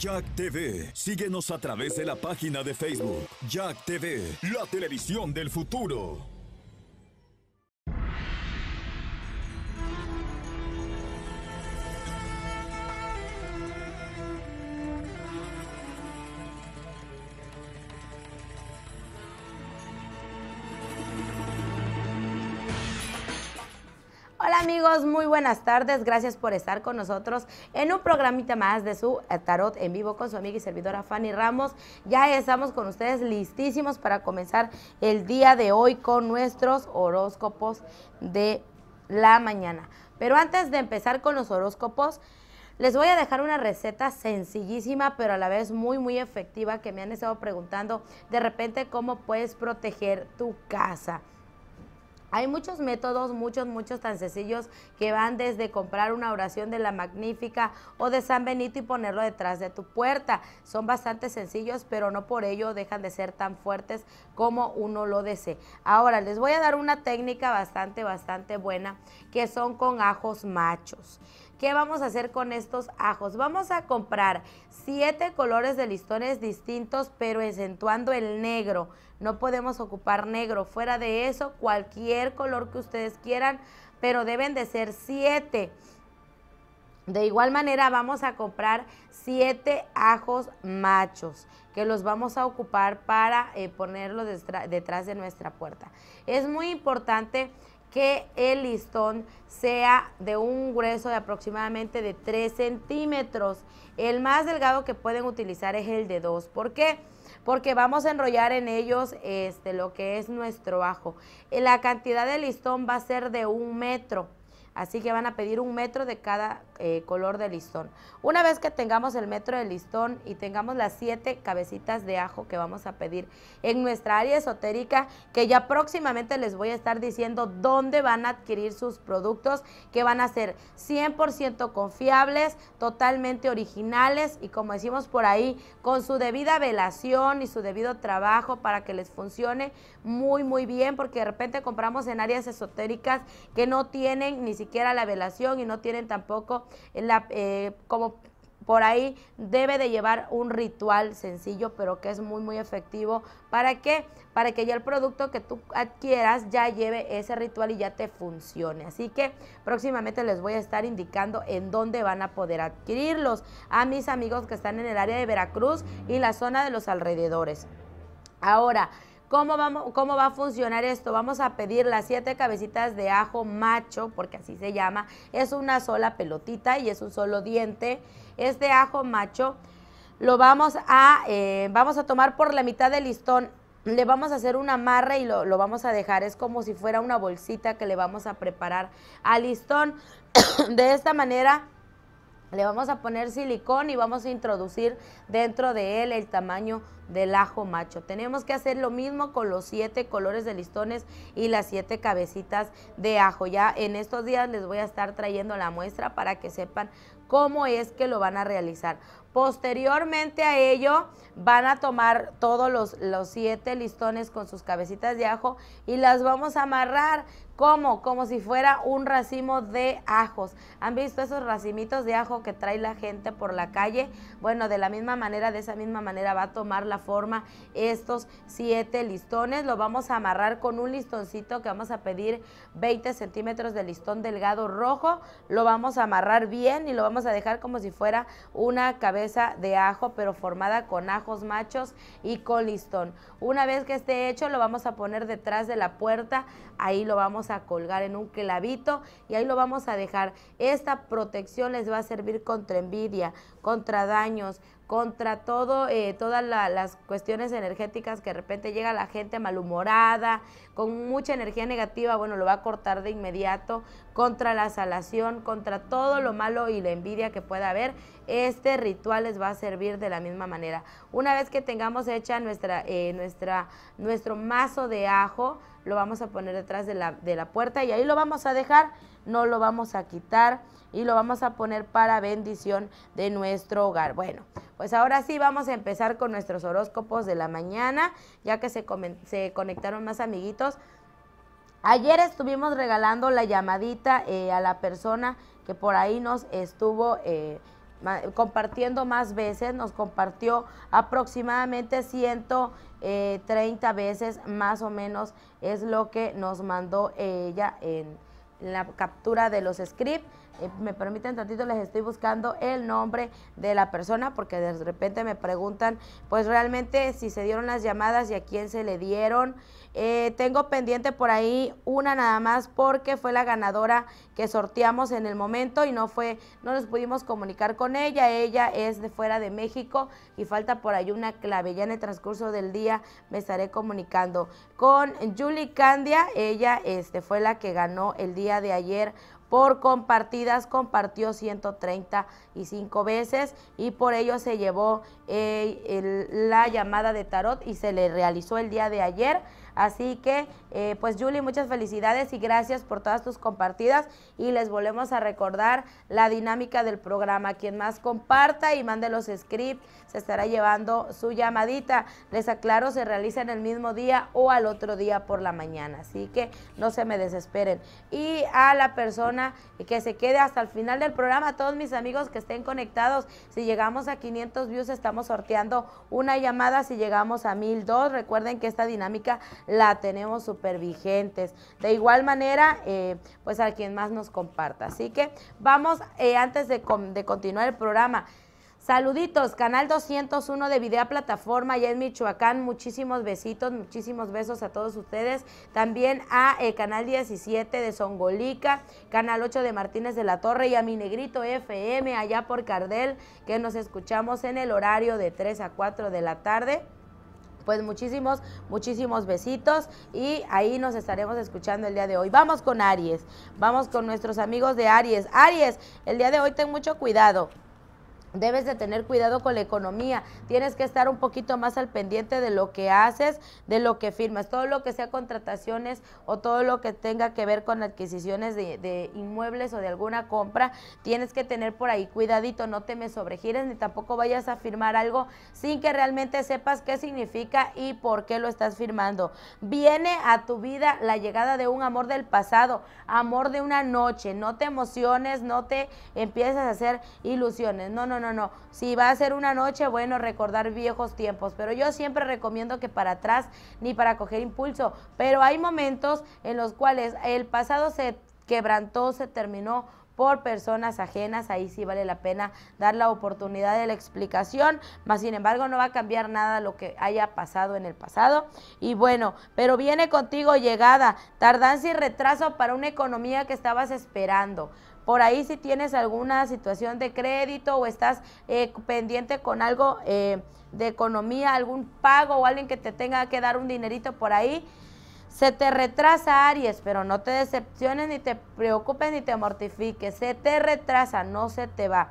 Jack TV. Síguenos a través de la página de Facebook. Jack TV, la televisión del futuro. amigos? Muy buenas tardes. Gracias por estar con nosotros en un programita más de su eh, Tarot en vivo con su amiga y servidora Fanny Ramos. Ya estamos con ustedes listísimos para comenzar el día de hoy con nuestros horóscopos de la mañana. Pero antes de empezar con los horóscopos, les voy a dejar una receta sencillísima, pero a la vez muy, muy efectiva que me han estado preguntando de repente cómo puedes proteger tu casa. Hay muchos métodos, muchos, muchos tan sencillos que van desde comprar una oración de la Magnífica o de San Benito y ponerlo detrás de tu puerta. Son bastante sencillos, pero no por ello dejan de ser tan fuertes como uno lo desee. Ahora, les voy a dar una técnica bastante, bastante buena, que son con ajos machos. ¿Qué vamos a hacer con estos ajos? Vamos a comprar siete colores de listones distintos, pero acentuando el negro. No podemos ocupar negro. Fuera de eso, cualquier color que ustedes quieran, pero deben de ser siete. De igual manera vamos a comprar siete ajos machos que los vamos a ocupar para eh, ponerlos detrás de nuestra puerta. Es muy importante que el listón sea de un grueso de aproximadamente de 3 centímetros. El más delgado que pueden utilizar es el de 2. ¿Por qué? Porque vamos a enrollar en ellos este, lo que es nuestro ajo. La cantidad de listón va a ser de un metro. Así que van a pedir un metro de cada eh, color de listón. Una vez que tengamos el metro de listón y tengamos las siete cabecitas de ajo que vamos a pedir en nuestra área esotérica, que ya próximamente les voy a estar diciendo dónde van a adquirir sus productos, que van a ser 100% confiables, totalmente originales y como decimos por ahí, con su debida velación y su debido trabajo para que les funcione muy, muy bien, porque de repente compramos en áreas esotéricas que no tienen ni siquiera la velación y no tienen tampoco eh, como por ahí debe de llevar un ritual sencillo, pero que es muy, muy efectivo. ¿Para qué? Para que ya el producto que tú adquieras ya lleve ese ritual y ya te funcione. Así que próximamente les voy a estar indicando en dónde van a poder adquirirlos a mis amigos que están en el área de Veracruz y la zona de los alrededores. Ahora, ¿Cómo, vamos, ¿Cómo va a funcionar esto? Vamos a pedir las siete cabecitas de ajo macho, porque así se llama. Es una sola pelotita y es un solo diente. Este ajo macho lo vamos a, eh, vamos a tomar por la mitad del listón. Le vamos a hacer un amarre y lo, lo vamos a dejar. Es como si fuera una bolsita que le vamos a preparar al listón. de esta manera le vamos a poner silicón y vamos a introducir dentro de él el tamaño del ajo macho. Tenemos que hacer lo mismo con los siete colores de listones y las siete cabecitas de ajo. Ya en estos días les voy a estar trayendo la muestra para que sepan cómo es que lo van a realizar. Posteriormente a ello van a tomar todos los, los siete listones con sus cabecitas de ajo y las vamos a amarrar ¿Cómo? Como si fuera un racimo de ajos. ¿Han visto esos racimitos de ajo que trae la gente por la calle? Bueno, de la misma manera, de esa misma manera va a tomar la forma estos siete listones. Lo vamos a amarrar con un listoncito que vamos a pedir 20 centímetros de listón delgado rojo. Lo vamos a amarrar bien y lo vamos a dejar como si fuera una cabeza de ajo, pero formada con ajos machos y con listón. Una vez que esté hecho lo vamos a poner detrás de la puerta, ahí lo vamos a colgar en un clavito y ahí lo vamos a dejar. Esta protección les va a servir contra envidia, contra daños, contra todo, eh, todas las cuestiones energéticas que de repente llega la gente malhumorada, con mucha energía negativa, bueno, lo va a cortar de inmediato, contra la salación, contra todo lo malo y la envidia que pueda haber, este ritual les va a servir de la misma manera. Una vez que tengamos hecha nuestra, eh, nuestra, nuestro mazo de ajo, lo vamos a poner detrás de la, de la puerta y ahí lo vamos a dejar, no lo vamos a quitar y lo vamos a poner para bendición de nuestro hogar. Bueno, pues ahora sí vamos a empezar con nuestros horóscopos de la mañana, ya que se, se conectaron más amiguitos. Ayer estuvimos regalando la llamadita eh, a la persona que por ahí nos estuvo... Eh, compartiendo más veces, nos compartió aproximadamente 130 eh, veces, más o menos es lo que nos mandó ella en la captura de los scripts. Eh, me permiten tantito, les estoy buscando el nombre de la persona porque de repente me preguntan, pues realmente si se dieron las llamadas y a quién se le dieron. Eh, tengo pendiente por ahí una nada más porque fue la ganadora que sorteamos en el momento y no fue, no nos pudimos comunicar con ella. Ella es de fuera de México y falta por ahí una clave. Ya en el transcurso del día me estaré comunicando con Julie Candia. Ella este, fue la que ganó el día de ayer por compartidas, compartió 135 veces y por ello se llevó eh, la llamada de tarot y se le realizó el día de ayer. Así que, eh, pues Julie, muchas felicidades y gracias por todas tus compartidas y les volvemos a recordar la dinámica del programa. Quien más comparta y mande los scripts se estará llevando su llamadita. Les aclaro, se realiza en el mismo día o al otro día por la mañana. Así que no se me desesperen. Y a la persona que se quede hasta el final del programa, a todos mis amigos que estén conectados, si llegamos a 500 views estamos sorteando una llamada, si llegamos a 1002, recuerden que esta dinámica la tenemos súper vigentes. De igual manera, eh, pues a quien más nos comparta. Así que vamos, eh, antes de continuar el programa, Saluditos, canal 201 de videa Plataforma, allá en Michoacán. Muchísimos besitos, muchísimos besos a todos ustedes. También a eh, canal 17 de Songolica, canal 8 de Martínez de la Torre y a mi negrito FM allá por Cardel, que nos escuchamos en el horario de 3 a 4 de la tarde pues muchísimos, muchísimos besitos y ahí nos estaremos escuchando el día de hoy. Vamos con Aries, vamos con nuestros amigos de Aries. Aries, el día de hoy ten mucho cuidado. Debes de tener cuidado con la economía, tienes que estar un poquito más al pendiente de lo que haces, de lo que firmas, todo lo que sea contrataciones o todo lo que tenga que ver con adquisiciones de, inmuebles o de alguna compra, tienes que tener por ahí cuidadito, no te me sobregires ni tampoco vayas a firmar algo sin que realmente sepas qué significa y por qué lo estás firmando. Viene a tu vida la llegada de un amor del pasado, amor de una noche, no te emociones, no te empieces a hacer ilusiones, no, no no, no. Si va a ser una noche, bueno, recordar viejos tiempos. Pero yo siempre recomiendo que para atrás ni para coger impulso. Pero hay momentos en los cuales el pasado se quebrantó, se terminó por personas ajenas, ahí sí vale la pena dar la oportunidad de la explicación, más sin embargo no va a cambiar nada lo que haya pasado en el pasado. Y bueno, pero viene contigo llegada, tardanza y retraso para una economía que estabas esperando por ahí si tienes alguna situación de crédito o estás eh, pendiente con algo eh, de economía, algún pago o alguien que te tenga que dar un dinerito por ahí, se te retrasa Aries, pero no te decepciones, ni te preocupes, ni te mortifiques. Se te retrasa, no se te va.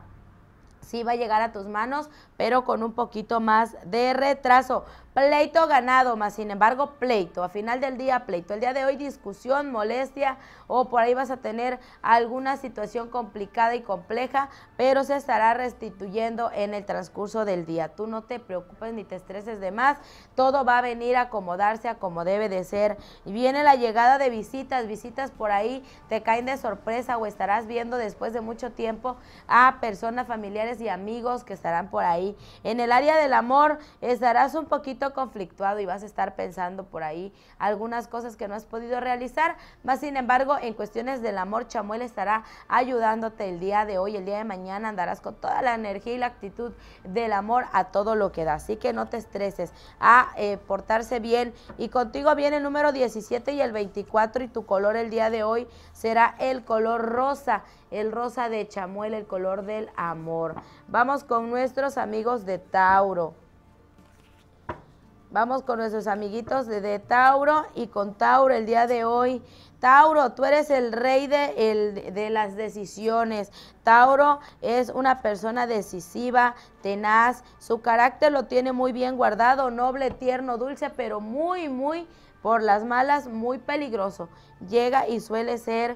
Sí va a llegar a tus manos, pero con un poquito más de retraso. Pleito ganado, más sin embargo, pleito. A final del día, pleito. El día de hoy, discusión, molestia o por ahí vas a tener alguna situación complicada y compleja, pero se estará restituyendo en el transcurso del día. Tú no te preocupes ni te estreses de más. Todo va a venir a acomodarse a como debe de ser. Y viene la llegada de visitas. Visitas por ahí te caen de sorpresa o estarás viendo después de mucho tiempo a personas familiares y amigos que estarán por ahí. En el área del amor estarás un poquito conflictuado y vas a estar pensando por ahí algunas cosas que no has podido realizar. Más sin embargo, en cuestiones del amor, Chamuel estará ayudándote el día de hoy, el día de mañana andarás con toda la energía y la actitud del amor a todo lo que da. Así que no te estreses a eh, portarse bien. Y contigo viene el número 17 y el 24 y tu color el día de hoy será el color rosa, el rosa de Chamuel, el color del amor. Vamos con nuestros amigos de Tauro. Vamos con nuestros amiguitos de, Tauro y con Tauro el día de hoy. Tauro, tú eres el rey de, de las decisiones. Tauro es una persona decisiva, tenaz. Su carácter lo tiene muy bien guardado, noble, tierno, dulce, pero muy, muy, por las malas, muy peligroso. Llega y suele ser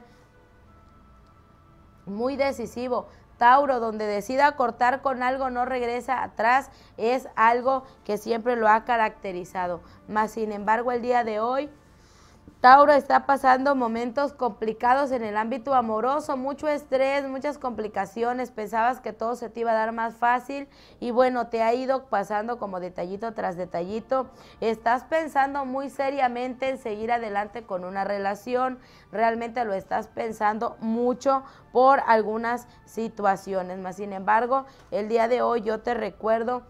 muy decisivo. Tauro, donde decida cortar con algo no regresa atrás, es algo que siempre lo ha caracterizado. Mas, sin embargo, el día de hoy Tauro está pasando momentos complicados en el ámbito amoroso, mucho estrés, muchas complicaciones, pensabas que todo se te iba a dar más fácil y bueno, te ha ido pasando como detallito tras detallito. Estás pensando muy seriamente en seguir adelante con una relación, realmente lo estás pensando mucho por algunas situaciones, más sin embargo, el día de hoy yo te recuerdo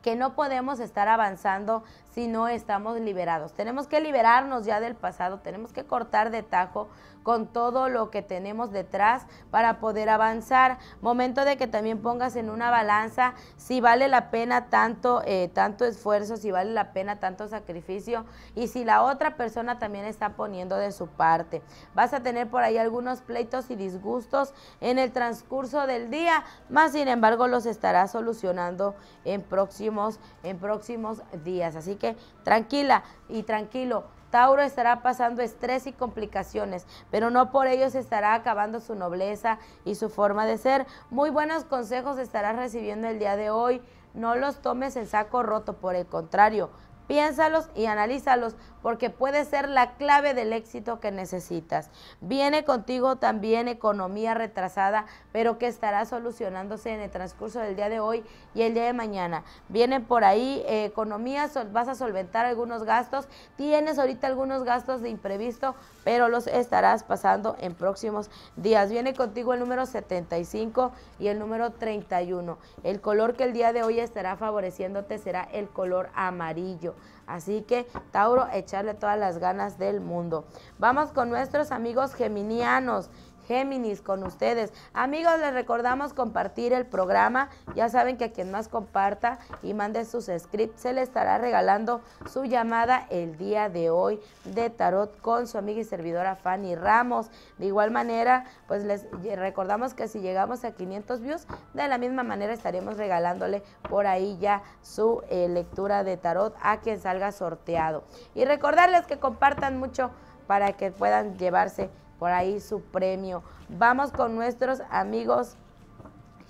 que no podemos estar avanzando si no estamos liberados. Tenemos que liberarnos ya del pasado, tenemos que cortar de tajo con todo lo que tenemos detrás para poder avanzar. Momento de que también pongas en una balanza si vale la pena tanto, eh, tanto esfuerzo, si vale la pena tanto sacrificio y si la otra persona también está poniendo de su parte. Vas a tener por ahí algunos pleitos y disgustos en el transcurso del día, más sin embargo los estará solucionando en próximos, en próximos días. Así que tranquila y tranquilo. Tauro estará pasando estrés y complicaciones, pero no por ello se estará acabando su nobleza y su forma de ser. Muy buenos consejos estarás recibiendo el día de hoy. No los tomes en saco roto, por el contrario, piénsalos y analízalos porque puede ser la clave del éxito que necesitas. Viene contigo también economía retrasada, pero que estará solucionándose en el transcurso del día de hoy y el día de mañana. Viene por ahí eh, economía, vas a solventar algunos gastos, tienes ahorita algunos gastos de imprevisto, pero los estarás pasando en próximos días. Viene contigo el número 75 y el número 31. El color que el día de hoy estará favoreciéndote será el color amarillo. Así que, Tauro, echarle todas las ganas del mundo. Vamos con nuestros amigos geminianos. Géminis con ustedes. Amigos, les recordamos compartir el programa. Ya saben que a quien más comparta y mande sus scripts, se le estará regalando su llamada el día de hoy de tarot con su amiga y servidora Fanny Ramos. De igual manera, pues les recordamos que si llegamos a 500 views, de la misma manera estaremos regalándole por ahí ya su eh, lectura de tarot a quien salga sorteado. Y recordarles que compartan mucho para que puedan llevarse por ahí su premio. Vamos con nuestros amigos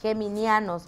geminianos.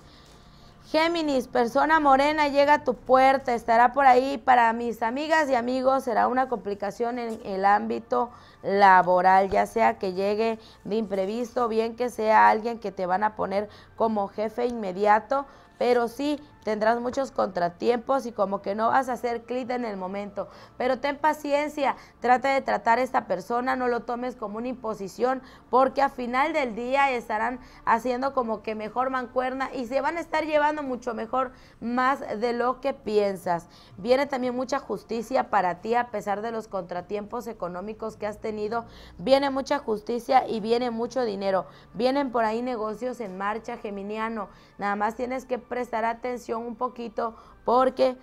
Géminis, persona morena llega a tu puerta, estará por ahí. Para mis amigas y amigos será una complicación en el ámbito laboral, ya sea que llegue de imprevisto, bien que sea alguien que te van a poner como jefe inmediato, pero sí tendrás muchos contratiempos y como que no vas a hacer clic en el momento. Pero ten paciencia, trata de tratar a esta persona, no lo tomes como una imposición, porque a final del día estarán haciendo como que mejor mancuerna y se van a estar llevando mucho mejor más de lo que piensas. Viene también mucha justicia para ti a pesar de los contratiempos económicos que has tenido. Viene mucha justicia y viene mucho dinero. Vienen por ahí negocios en marcha, Geminiano. Nada más tienes que prestar atención un poquito porque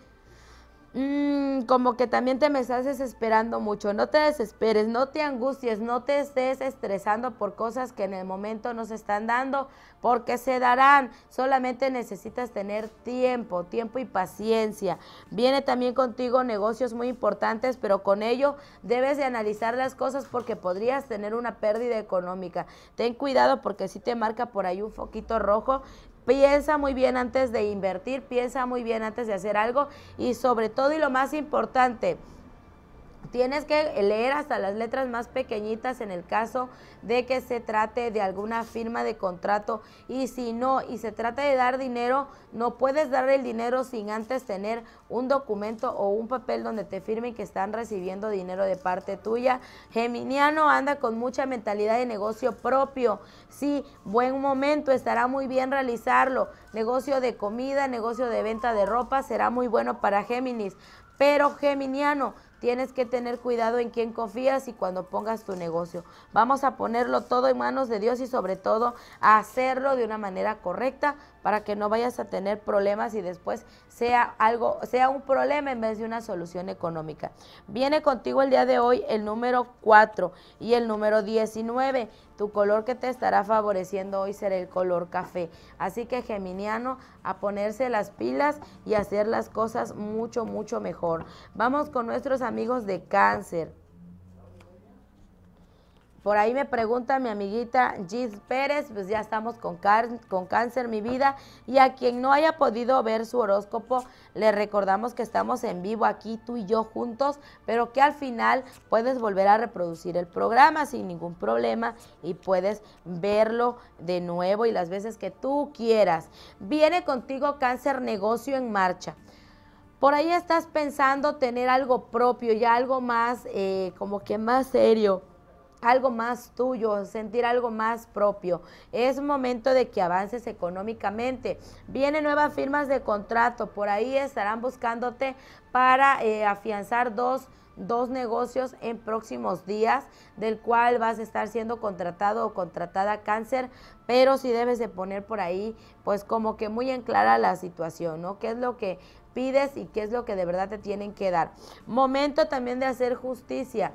mm, como que también te me estás desesperando mucho. No te desesperes, no te angusties, no te estés estresando por cosas que en el momento no se están dando, porque se darán. Solamente necesitas tener tiempo, tiempo y paciencia. Viene también contigo negocios muy importantes, pero con ello debes de analizar las cosas porque podrías tener una pérdida económica. Ten cuidado porque si te marca por ahí un foquito rojo Piensa muy bien antes de invertir, piensa muy bien antes de hacer algo y sobre todo y lo más importante, Tienes que leer hasta las letras más pequeñitas en el caso de que se trate de alguna firma de contrato y si no, y se trata de dar dinero, no puedes dar el dinero sin antes tener un documento o un papel donde te firmen que están recibiendo dinero de parte tuya. Geminiano anda con mucha mentalidad de negocio propio. Sí, buen momento, estará muy bien realizarlo. Negocio de comida, negocio de venta de ropa, será muy bueno para Géminis. Pero Geminiano, Tienes que tener cuidado en quién confías y cuando pongas tu negocio. Vamos a ponerlo todo en manos de Dios y sobre todo hacerlo de una manera correcta para que no vayas a tener problemas y después sea algo, sea un problema en vez de una solución económica. Viene contigo el día de hoy el número 4 y el número 19. Tu color que te estará favoreciendo hoy será el color café. Así que Geminiano, a ponerse las pilas y hacer las cosas mucho, mucho mejor. Vamos con nuestros amigos de cáncer. Por ahí me pregunta mi amiguita Gis Pérez, pues ya estamos con, cáncer, mi vida. Y a quien no haya podido ver su horóscopo, le recordamos que estamos en vivo aquí tú y yo juntos, pero que al final puedes volver a reproducir el programa sin ningún problema y puedes verlo de nuevo y las veces que tú quieras. Viene contigo cáncer negocio en marcha. Por ahí estás pensando tener algo propio, y algo más, eh, como que más serio algo más tuyo, sentir algo más propio. Es momento de que avances económicamente. Vienen nuevas firmas de contrato, por ahí estarán buscándote para eh, afianzar dos dos negocios en próximos días, del cual vas a estar siendo contratado o contratada cáncer, pero si debes de poner por ahí, pues como que muy en clara la situación, ¿no? ¿Qué es lo que pides y qué es lo que de verdad te tienen que dar? Momento también de hacer justicia.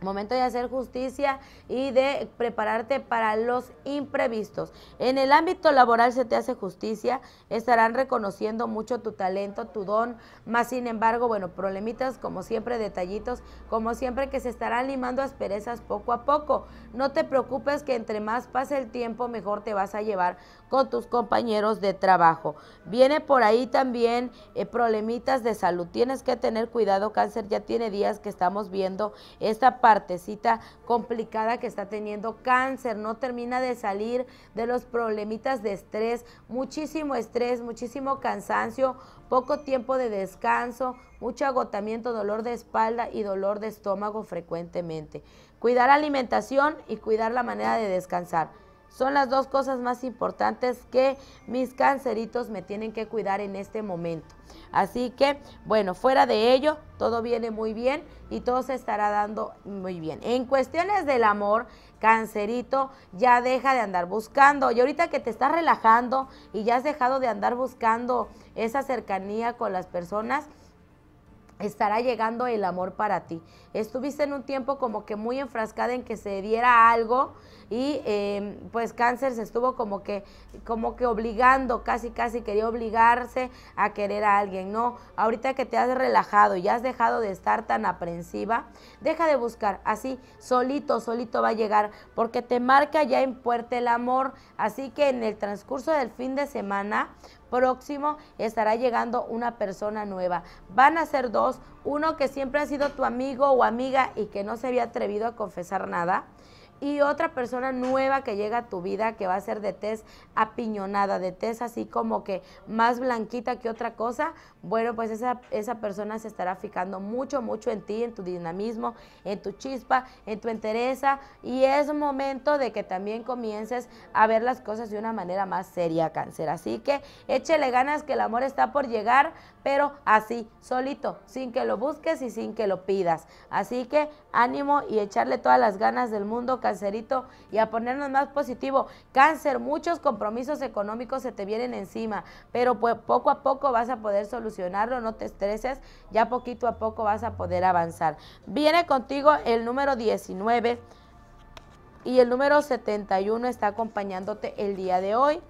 Momento de hacer justicia y de prepararte para los imprevistos. En el ámbito laboral se te hace justicia, estarán reconociendo mucho tu talento, tu don, más sin embargo, bueno, problemitas como siempre, detallitos, como siempre que se estarán limando asperezas poco a poco. No te preocupes que entre más pase el tiempo, mejor te vas a llevar con tus compañeros de trabajo. Viene por ahí también eh, problemitas de salud. Tienes que tener cuidado, cáncer. Ya tiene días que estamos viendo esta partecita complicada que está teniendo cáncer. No termina de salir de los problemitas de estrés. Muchísimo estrés, muchísimo cansancio, poco tiempo de descanso, mucho agotamiento, dolor de espalda y dolor de estómago frecuentemente. Cuidar la alimentación y cuidar la manera de descansar. Son las dos cosas más importantes que mis canceritos me tienen que cuidar en este momento. Así que, bueno, fuera de ello, todo viene muy bien y todo se estará dando muy bien. En cuestiones del amor, cancerito, ya deja de andar buscando. Y ahorita que te estás relajando y ya has dejado de andar buscando esa cercanía con las personas, estará llegando el amor para ti. Estuviste en un tiempo como que muy enfrascada en que se diera algo y em, pues cáncer se estuvo como que, como que obligando, casi casi quería obligarse a querer a alguien. No, ahorita que te has relajado y has dejado de estar tan aprensiva, deja de buscar, así solito, solito va a llegar, porque te marca ya en puerta el amor. Así que en el transcurso del fin de semana próximo estará llegando una persona nueva. Van a ser dos, uno que siempre ha sido tu amigo o amiga y que no se había atrevido a confesar nada y otra persona nueva que llega a tu vida que va a ser de tez apiñonada, de tez así como que más blanquita que otra cosa, bueno, pues esa, esa persona se estará fijando mucho, mucho en ti, en tu dinamismo, en tu chispa, en tu entereza y es momento de que también comiences a ver las cosas de una manera más seria, cáncer. Así que échele ganas que el amor está por llegar, pero así, solito, sin que lo busques y sin que lo pidas. Así que ánimo y echarle todas las ganas del mundo, cancerito y a ponernos más positivo. Cáncer, muchos compromisos económicos se te vienen encima, pero pues poco a poco vas a poder solucionarlo, no te estreses, ya poquito a poco vas a poder avanzar. Viene contigo el número 19 y el número 71 está acompañándote el día de hoy.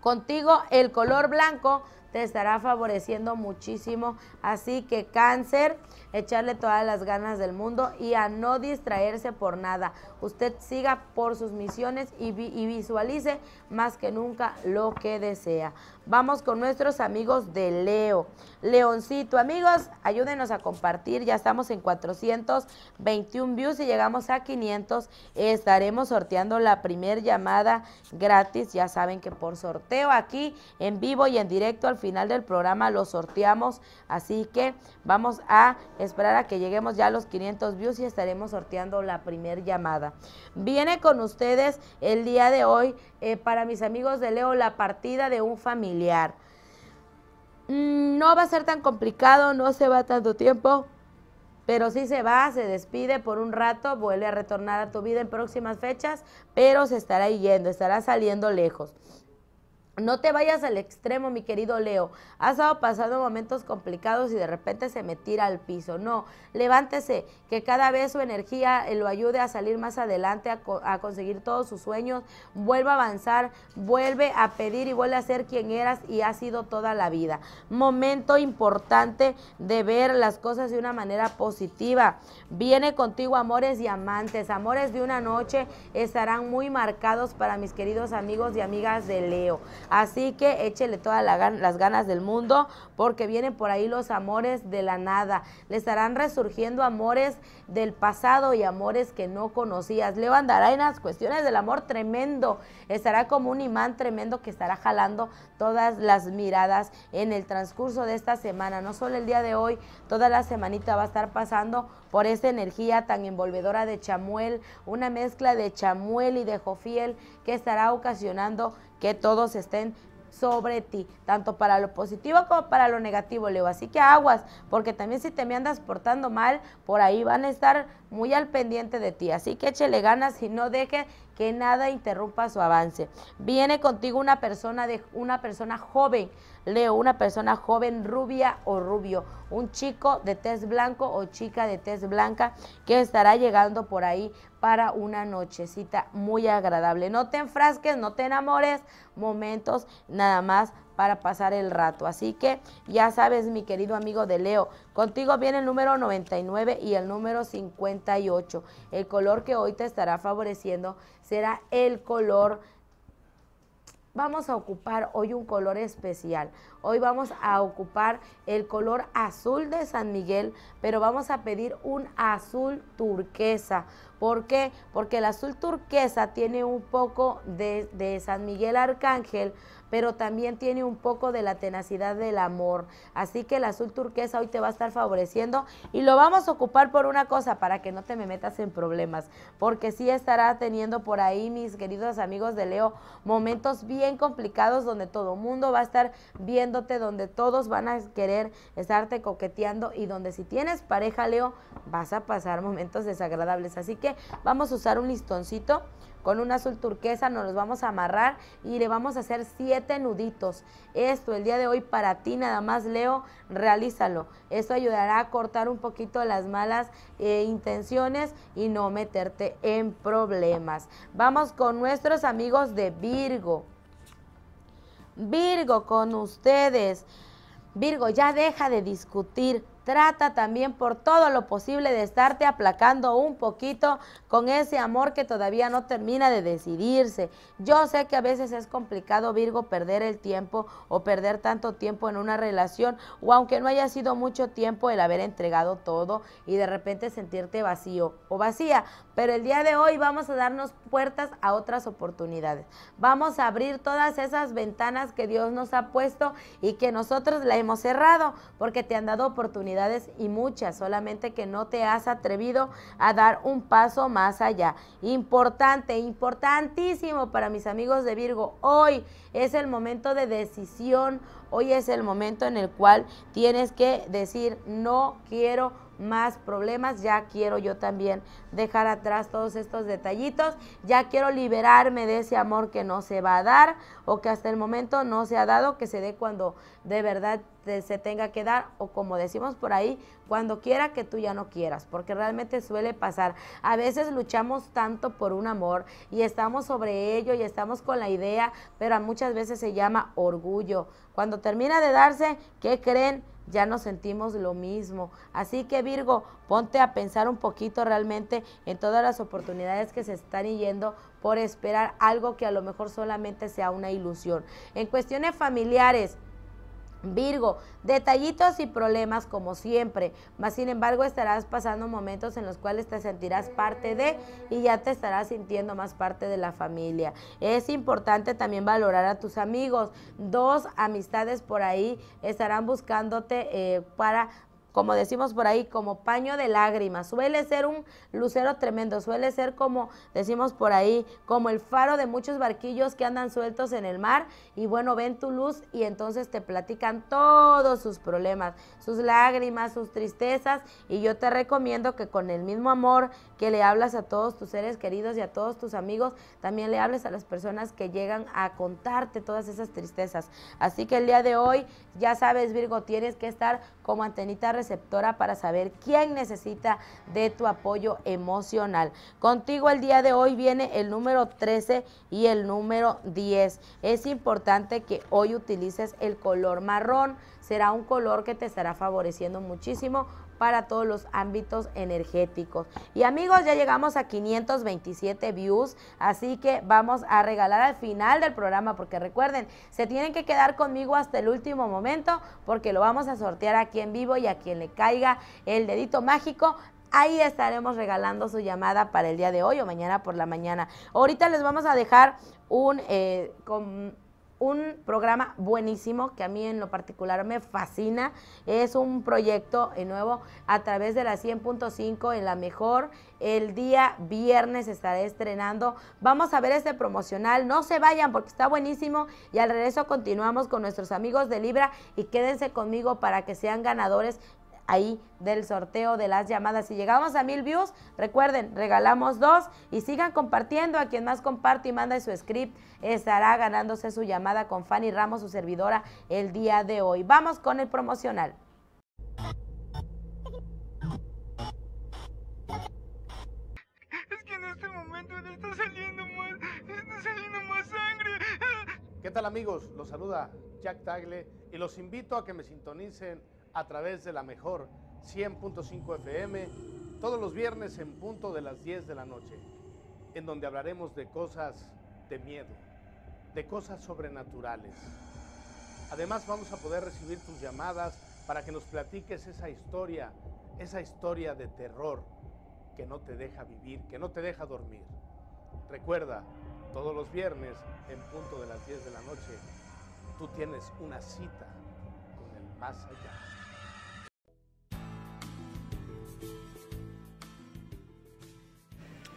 Contigo el color blanco te estará favoreciendo muchísimo. Así que cáncer, echarle todas las ganas del mundo y a no distraerse por nada. Usted siga por sus misiones y, visualice más que nunca lo que desea. Vamos con nuestros amigos de Leo. Leoncito, amigos, ayúdenos a compartir. Ya estamos en 421 views y llegamos a 500. Estaremos sorteando la primer llamada gratis. Ya saben que por sorteo aquí en vivo y en directo al final del programa lo sorteamos, así que vamos a esperar a que lleguemos ya a los 500 views y estaremos sorteando la primer llamada. Viene con ustedes el día de hoy, eh, para mis amigos de Leo, la partida de un familiar. Mm, no va a ser tan complicado, no se va tanto tiempo, pero sí se va, se despide por un rato, vuelve a retornar a tu vida en próximas fechas, pero se estará yendo, estará saliendo lejos. No te vayas al extremo, mi querido Leo. Has estado pasando momentos complicados y de repente se me tira al piso. No, levántese, que cada vez su energía eh, lo ayude a salir más adelante, a, conseguir todos sus sueños. Vuelva a avanzar, vuelve a pedir y vuelve a ser quien eras y ha sido toda la vida. Momento importante de ver las cosas de una manera positiva. Viene contigo amores y amantes. Amores de una noche estarán muy marcados para mis queridos amigos y amigas de Leo. Así que échele todas las ganas del mundo porque vienen por ahí los amores de la nada. Le estarán resurgiendo amores del pasado y amores que no conocías. Leo andará en las cuestiones del amor tremendo. Estará como un imán tremendo que estará jalando todas las miradas en el transcurso de esta semana. No solo el día de hoy, toda la semanita va a estar pasando por esa energía tan envolvedora de chamuel, una mezcla de chamuel y de jofiel que estará ocasionando que todos estén sobre ti, tanto para lo positivo como para lo negativo, Leo. Así que aguas, porque también si te me andas portando mal, por ahí van a estar muy al pendiente de ti. Así que échele ganas y no deje que nada interrumpa su avance. Viene contigo una persona de una persona joven, Leo, una persona joven, rubia o rubio, un chico de tez blanco o chica de tez blanca que estará llegando por ahí para una nochecita muy agradable. No te enfrasques, no te enamores, momentos nada más para pasar el rato. Así que ya sabes, mi querido amigo de Leo, contigo viene el número 99 y el número 58. El color que hoy te estará favoreciendo será el color vamos a ocupar hoy un color especial. Hoy vamos a ocupar el color azul de San Miguel, pero vamos a pedir un azul turquesa. ¿Por qué? Porque el azul turquesa tiene un poco de, San Miguel Arcángel, pero también tiene un poco de la tenacidad del amor. Así que el azul turquesa hoy te va a estar favoreciendo y lo vamos a ocupar por una cosa, para que no te me metas en problemas, porque sí estará teniendo por ahí, mis queridos amigos de Leo, momentos bien complicados donde todo mundo va a estar viéndote, donde todos van a querer estarte coqueteando y donde si tienes pareja, Leo, vas a pasar momentos desagradables. Así que vamos a usar un listoncito con un azul turquesa nos los vamos a amarrar y le vamos a hacer siete nuditos. Esto el día de hoy para ti nada más, Leo, realízalo. Esto ayudará a cortar un poquito las malas eh, intenciones y no meterte en problemas. Vamos con nuestros amigos de Virgo. Virgo, con ustedes. Virgo, ya deja de discutir Trata también por todo lo posible de estarte aplacando un poquito con ese amor que todavía no termina de decidirse. Yo sé que a veces es complicado, Virgo, perder el tiempo o perder tanto tiempo en una relación o aunque no haya sido mucho tiempo el haber entregado todo y de repente sentirte vacío o vacía. Pero el día de hoy vamos a darnos puertas a otras oportunidades. Vamos a abrir todas esas ventanas que Dios nos ha puesto y que nosotros la hemos cerrado, porque te han dado oportunidades y muchas, solamente que no te has atrevido a dar un paso más allá. Importante, importantísimo para mis amigos de Virgo, hoy es el momento de decisión, hoy es el momento en el cual tienes que decir, no quiero más problemas, ya quiero yo también dejar atrás todos estos detallitos, ya quiero liberarme de ese amor que no se va a dar o que hasta el momento no se ha dado, que se dé cuando de verdad se tenga que dar o como decimos por ahí, cuando quiera que tú ya no quieras, porque realmente suele pasar. A veces luchamos tanto por un amor y estamos sobre ello y estamos con la idea, pero muchas veces se llama orgullo. Cuando termina de darse, ¿qué creen? ya nos sentimos lo mismo. Así que Virgo, ponte a pensar un poquito realmente en todas las oportunidades que se están yendo por esperar algo que a lo mejor solamente sea una ilusión. En cuestiones familiares, Virgo, detallitos y problemas como siempre, mas sin embargo estarás pasando momentos en los cuales te sentirás parte de y ya te estarás sintiendo más parte de la familia. Es importante también valorar a tus amigos. Dos amistades por ahí estarán buscándote eh, para como decimos por ahí, como paño de lágrimas. Suele ser un lucero tremendo, suele ser como decimos por ahí, como el faro de muchos barquillos que andan sueltos en el mar y bueno, ven tu luz y entonces te platican todos sus problemas, sus lágrimas, sus tristezas y yo te recomiendo que con el mismo amor que le hablas a todos tus seres queridos y a todos tus amigos, también le hables a las personas que llegan a contarte todas esas tristezas. Así que el día de hoy, ya sabes Virgo, tienes que estar como antenita receptora para saber quién necesita de tu apoyo emocional. Contigo el día de hoy viene el número 13 y el número 10. Es importante que hoy utilices el color marrón. Será un color que te estará favoreciendo muchísimo para todos los ámbitos energéticos. Y amigos, ya llegamos a 527 views, así que vamos a regalar al final del programa, porque recuerden, se tienen que quedar conmigo hasta el último momento, porque lo vamos a sortear aquí en vivo y a quien le caiga el dedito mágico, Ahí estaremos regalando su llamada para el día de hoy o mañana por la mañana. Ahorita les vamos a dejar un, eh, un programa buenísimo que a mí en lo particular me fascina. Es un proyecto eh, nuevo a través de la 100.5 en la mejor. El día viernes estaré estrenando. Vamos a ver este promocional. No se vayan porque está buenísimo y al regreso continuamos con nuestros amigos de Libra y quédense conmigo para que sean ganadores ahí del sorteo de las llamadas. Si llegamos a mil views, recuerden, regalamos dos y sigan compartiendo. A quien más comparte y manda su script estará ganándose su llamada con Fanny Ramos, su servidora, el día de hoy. Vamos con el promocional. Es que en este momento le está saliendo más, está saliendo más sangre. ¿Qué tal amigos? Los saluda Jack Tagle y los invito a que me sintonicen a través de la mejor 100.5 FM todos los viernes en punto de las 10 de la noche, en donde hablaremos de cosas de miedo, de cosas sobrenaturales. Además vamos a poder recibir tus llamadas para que nos platiques esa historia, esa historia de terror que no te deja vivir, que no te deja dormir. Recuerda, todos los viernes en punto de las 10 de la noche, tú tienes una cita con el más allá.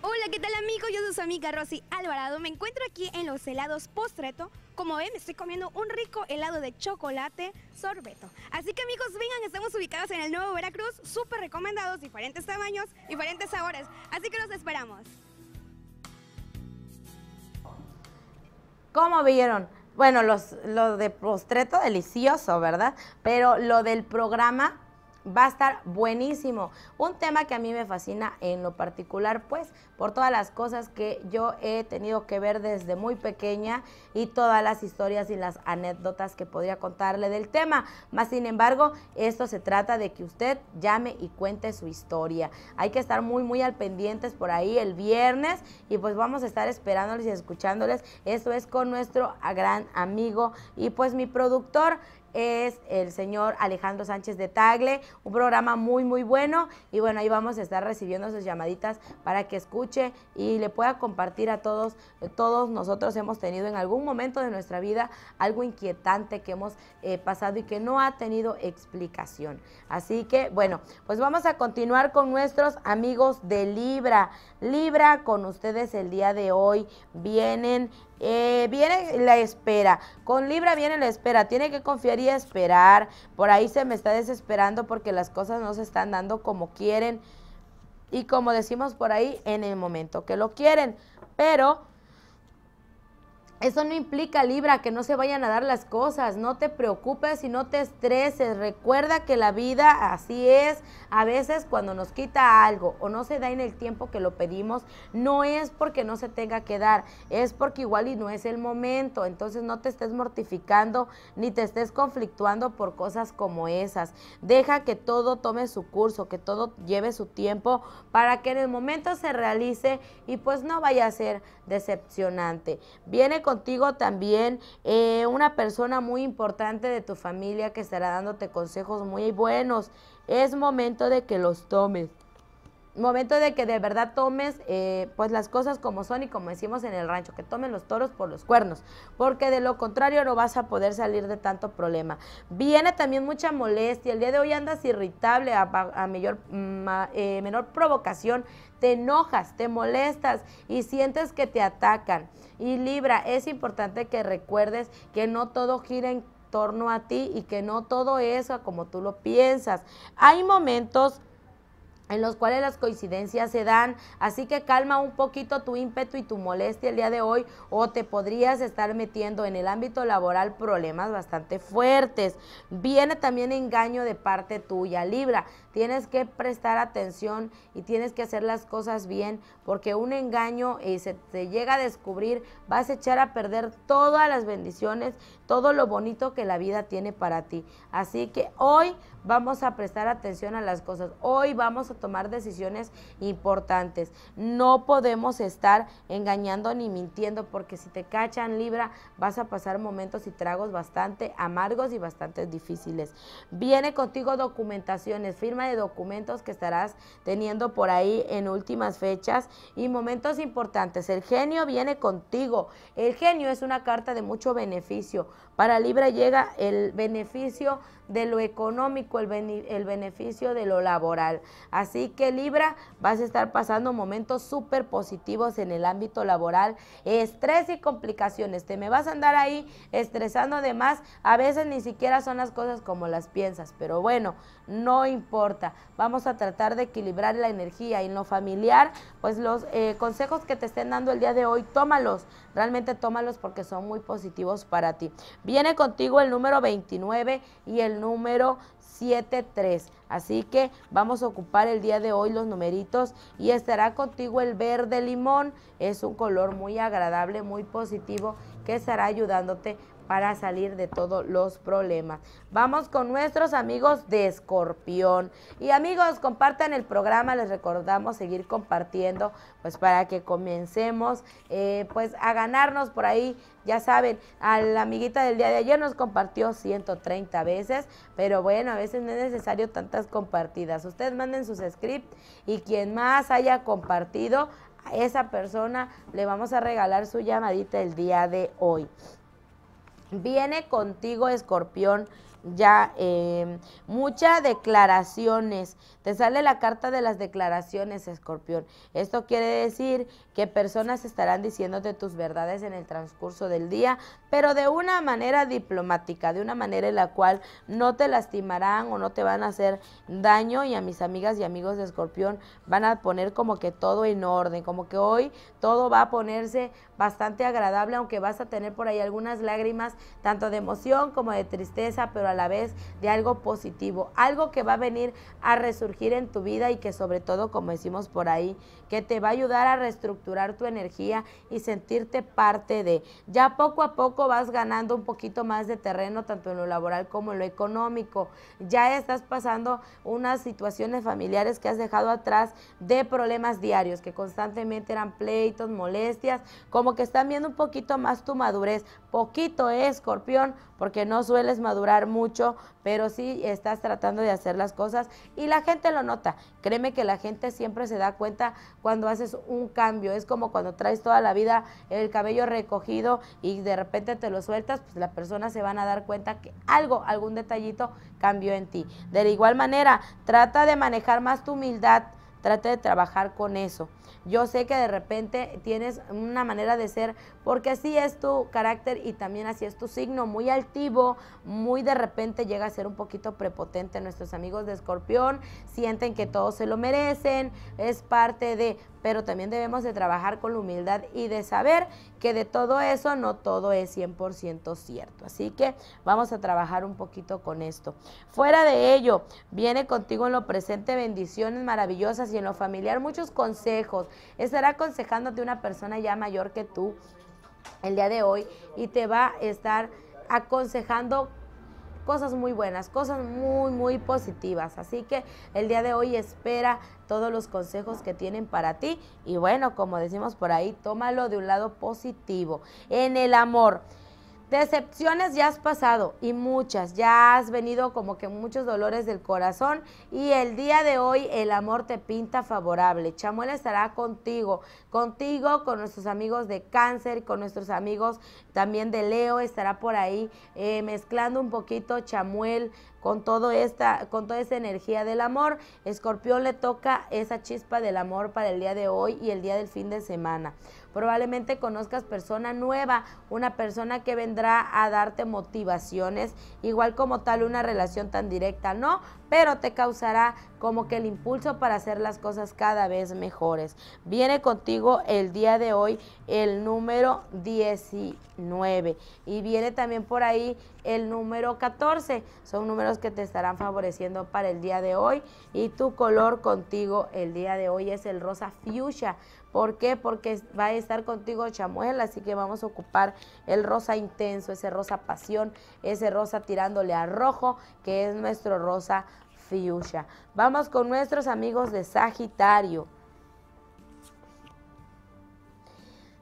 Hola, ¿qué tal amigos? Yo soy su amiga Rosy Alvarado. Me encuentro aquí en los helados Postreto. Como ven, me estoy comiendo un rico helado de chocolate sorbeto. Así que amigos, vengan, estamos ubicados en el Nuevo Veracruz, súper recomendados, diferentes tamaños, diferentes sabores. Así que los esperamos. ¿Cómo vieron? Bueno, los, lo de Postreto, delicioso, ¿verdad? Pero lo del programa, va a estar buenísimo. Un tema que a mí me fascina en lo particular, pues, por todas las cosas que yo he tenido que ver desde muy pequeña y todas las historias y las anécdotas que podría contarle del tema. Más sin embargo, esto se trata de que usted llame y cuente su historia. Hay que estar muy, muy al pendientes por ahí el viernes y pues vamos a estar esperándoles y escuchándoles. Esto es con nuestro gran amigo y pues mi productor es el señor Alejandro Sánchez de Tagle, un programa muy, muy bueno. Y bueno, ahí vamos a estar recibiendo sus llamaditas para que escuche y le pueda compartir a todos. Eh, todos nosotros hemos tenido en algún momento de nuestra vida algo inquietante que hemos eh, pasado y que no ha tenido explicación. Así que, bueno, pues vamos a continuar con nuestros amigos de Libra. Libra con ustedes el día de hoy. Vienen, eh, viene la espera. Con Libra viene la espera. Tiene que confiar esperar. Por ahí se me está desesperando porque las cosas no se están dando como quieren. Y como decimos por ahí, en el momento que lo quieren. Pero eso no implica, Libra, que no se vayan a dar las cosas. No te preocupes y no te estreses. Recuerda que la vida así es. A veces cuando nos quita algo o no se da en el tiempo que lo pedimos, no es porque no se tenga que dar. Es porque igual y no es el momento. Entonces no te estés mortificando ni te estés conflictuando por cosas como esas. Deja que todo tome su curso, que todo lleve su tiempo para que en el momento se realice y pues no vaya a ser decepcionante. Viene contigo también eh, una persona muy importante de tu familia que estará dándote consejos muy buenos. Es momento de que los tomes. Momento de que de verdad tomes eh, pues las cosas como son y como decimos en el rancho, que tomen los toros por los cuernos, porque de lo contrario no vas a poder salir de tanto problema. Viene también mucha molestia, el día de hoy andas irritable a, mayor, mm, eh, menor provocación te enojas, te molestas y sientes que te atacan. Y Libra, es importante que recuerdes que no todo gira en torno a ti y que no todo es como tú lo piensas. Hay momentos en los cuales las coincidencias se dan, así que calma un poquito tu ímpetu y tu molestia el día de hoy o te podrías estar metiendo en el ámbito laboral problemas bastante fuertes. Viene también engaño de parte tuya, Libra. Tienes que prestar atención y tienes que hacer las cosas bien porque un engaño y eh, se te llega a descubrir, vas a echar a perder todas las bendiciones, todo lo bonito que la vida tiene para ti. Así que hoy vamos a prestar atención a las cosas. Hoy vamos a tomar decisiones importantes. No podemos estar engañando ni mintiendo porque si te cachan Libra vas a pasar momentos y tragos bastante amargos y bastante difíciles. Viene contigo documentaciones, firma de documentos que estarás teniendo por ahí en últimas fechas y momentos importantes. El genio viene contigo. El genio es una carta de mucho beneficio. Para Libra llega el beneficio de lo económico, el, beneficio de lo laboral. Así que Libra, vas a estar pasando momentos súper positivos en el ámbito laboral, estrés y complicaciones. Te me vas a andar ahí estresando de más. A veces ni siquiera son las cosas como las piensas, pero bueno, no importa. Vamos a tratar de equilibrar la energía. Y en lo familiar, pues los eh, consejos que te estén dando el día de hoy, tómalos Realmente tómalos porque son muy positivos para ti. Viene contigo el número 29 y el número 73. Así que vamos a ocupar el día de hoy los numeritos y estará contigo el verde limón. Es un color muy agradable, muy positivo que estará ayudándote para salir de todos los problemas. Vamos con nuestros amigos de Escorpión. Y amigos, compartan el programa, les recordamos seguir compartiendo, pues para que comencemos, eh, pues a ganarnos por ahí ya saben, a la amiguita del día de ayer nos compartió 130 veces, pero bueno, a veces no es necesario tantas compartidas. Ustedes manden sus scripts y quien más haya compartido, a esa persona le vamos a regalar su llamadita el día de hoy. Viene contigo, escorpión ya em, muchas declaraciones. Te sale la carta de las declaraciones, escorpión. Esto quiere decir que personas estarán diciéndote tus verdades en el transcurso del día, pero de una manera diplomática, de una manera en la cual no te lastimarán o no te van a hacer daño. Y a mis amigas y amigos de escorpión van a poner como que todo en orden, como que hoy todo va a ponerse bastante agradable, aunque vas a tener por ahí algunas lágrimas, tanto de emoción como de tristeza, pero a la vez de algo positivo, algo que va a venir a resurgir en tu vida y que sobre todo, como decimos por ahí, que te va a ayudar a reestructurar tu energía y sentirte parte de. Ya poco a poco vas ganando un poquito más de terreno, tanto en lo laboral como en lo económico. Ya estás pasando unas situaciones familiares que has dejado atrás de problemas diarios, que constantemente eran pleitos, molestias, como que están viendo un poquito más tu madurez. Poquito, es, eh, escorpión, porque no sueles madurar mucho, pero sí estás tratando de hacer las cosas y la gente lo nota. Créeme que la gente siempre se da cuenta cuando haces un cambio. Es como cuando traes toda la vida el cabello recogido y de repente te lo sueltas, pues las personas se van a dar cuenta que algo, algún detallito cambió en ti. De igual manera, trata de manejar más tu humildad Trate de trabajar con eso. Yo sé que de repente tienes una manera de ser, porque así es tu carácter y también así es tu signo, muy altivo, muy de repente llega a ser un poquito prepotente. Nuestros amigos de escorpión sienten que todos se lo merecen, es parte de, pero también debemos de trabajar con la humildad y de saber que de todo eso no todo es 100% cierto. Así que vamos a trabajar un poquito con esto. Fuera de ello, viene contigo en lo presente bendiciones maravillosas y en lo familiar muchos consejos. Estará aconsejándote una persona ya mayor que tú el día de hoy y te va a estar aconsejando cosas muy buenas, cosas muy, muy positivas. Así que el día de hoy espera todos los consejos que tienen para ti y bueno, como decimos por ahí, tómalo de un lado positivo. En el amor. Decepciones ya has pasado y muchas, ya has venido como que muchos dolores del corazón y el día de hoy el amor te pinta favorable. Chamuel estará contigo, contigo, con nuestros amigos de cáncer, con nuestros amigos también de Leo, estará por ahí eh, mezclando un poquito Chamuel con, todo esta, con toda esa energía del amor. Escorpión le toca esa chispa del amor para el día de hoy y el día del fin de semana. Probablemente conozcas persona nueva, una persona que vendrá a darte motivaciones, igual como tal una relación tan directa, ¿no? Pero te causará como que el impulso para hacer las cosas cada vez mejores. Viene contigo el día de hoy el número 19 y viene también por ahí el número 14. Son números que te estarán favoreciendo para el día de hoy y tu color contigo el día de hoy es el rosa fuchsia. ¿Por qué? Porque va a estar contigo Chamuel, así que vamos a ocupar el rosa intenso, ese rosa pasión, ese rosa tirándole a rojo, que es nuestro rosa fuchsia. Vamos con nuestros amigos de Sagitario.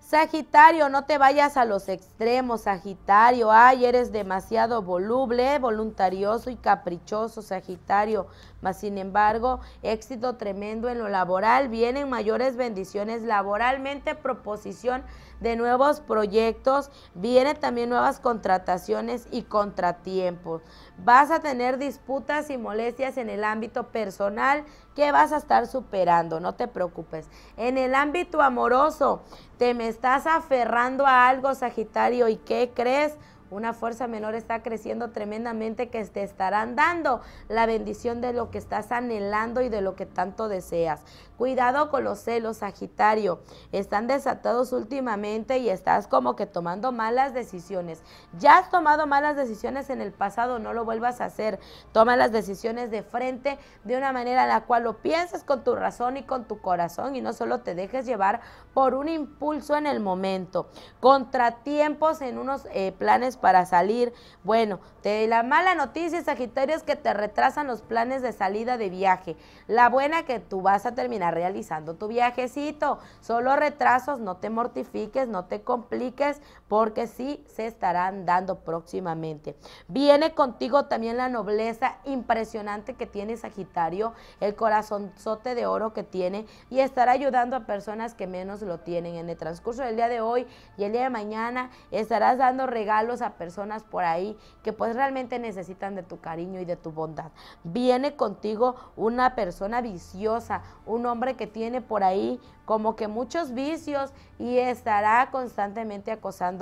Sagitario, no te vayas a los extremos, Sagitario. Ay, eres demasiado voluble, voluntarioso y caprichoso, Sagitario. Mas, sin embargo, éxito tremendo en lo laboral. Vienen mayores bendiciones laboralmente, proposición de nuevos proyectos, vienen también nuevas contrataciones y contratiempos. Vas a tener disputas y molestias en el ámbito personal que vas a estar superando, no te preocupes. En el ámbito amoroso, te me estás aferrando a algo, Sagitario, ¿y qué crees? una fuerza menor está creciendo tremendamente que te estarán dando la bendición de lo que estás anhelando y de lo que tanto deseas. Cuidado con los celos, Sagitario. Están desatados últimamente y estás como que tomando malas decisiones. Ya has tomado malas decisiones en el pasado, no lo vuelvas a hacer. Toma las decisiones de frente de una manera en la cual lo piensas con tu razón y con tu corazón y no solo te dejes llevar por un impulso en el momento. Contratiempos en unos eh, planes para salir. Bueno, te, la mala noticia, Sagitario, es que te retrasan los planes de salida de viaje. La buena que tú vas a terminar realizando tu viajecito. Solo retrasos, no te mortifiques, no te compliques, porque sí se estarán dando próximamente. Viene contigo también la nobleza impresionante que tiene Sagitario, el corazonzote de oro que tiene y estará ayudando a personas que menos lo tienen. En el transcurso del día de hoy y el día de mañana estarás dando regalos a personas por ahí que pues realmente necesitan de tu cariño y de tu bondad. Viene contigo una persona viciosa, un hombre que tiene por ahí como que muchos vicios y estará constantemente acosando